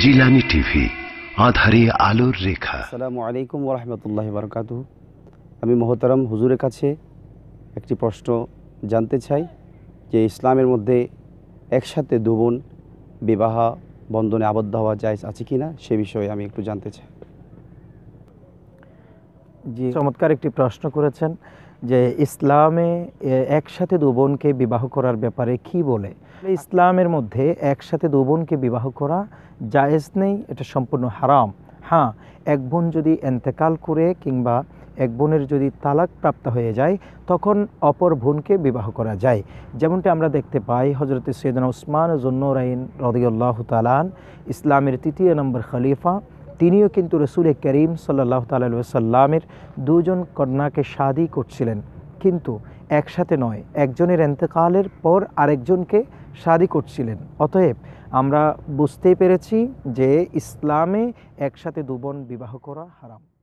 Jilani TV আধারে আলোর রেখা আসসালামু আলাইকুম ওরহমতুল্লাহ বারকাত আমি মোহতারাম হুজুরের কাছে একটি প্রশ্ন জানতে চাই যে ইসলামের মধ্যে একসাথে দুবোন বিবাহ বন্ধনে আবদ্ধ হওয়া যায় আছে কি না সে বিষয়ে আমি একটু জানতে চাই চমৎকার একটি প্রশ্ন করেছেন যে ইসলামে একসাথে দু বোনকে বিবাহ করার ব্যাপারে কি বলে ইসলামের মধ্যে একসাথে দু বোনকে বিবাহ করা জায়েজ নেই এটা সম্পূর্ণ হারাম হ্যাঁ এক বোন যদি এন্তেকাল করে কিংবা এক বোনের যদি তালাক প্রাপ্ত হয়ে যায় তখন অপর বোনকে বিবাহ করা যায় যেমনটি আমরা দেখতে পাই হজরত সৈয়দনা উসমান জন্নরাইন রদিউল্লাহ তালান ইসলামের তৃতীয় নম্বর খলিফা তিনিও কিন্তু রসুল করিম সাল্লাহ তাল্লামের দুজন কন্যাকে শাদি করছিলেন কিন্তু একসাথে নয় একজনের এন্তকালের পর আরেকজনকে শাদি করছিলেন অতএব আমরা বুঝতে পেরেছি যে ইসলামে একসাথে দুবন বিবাহ করা হারাম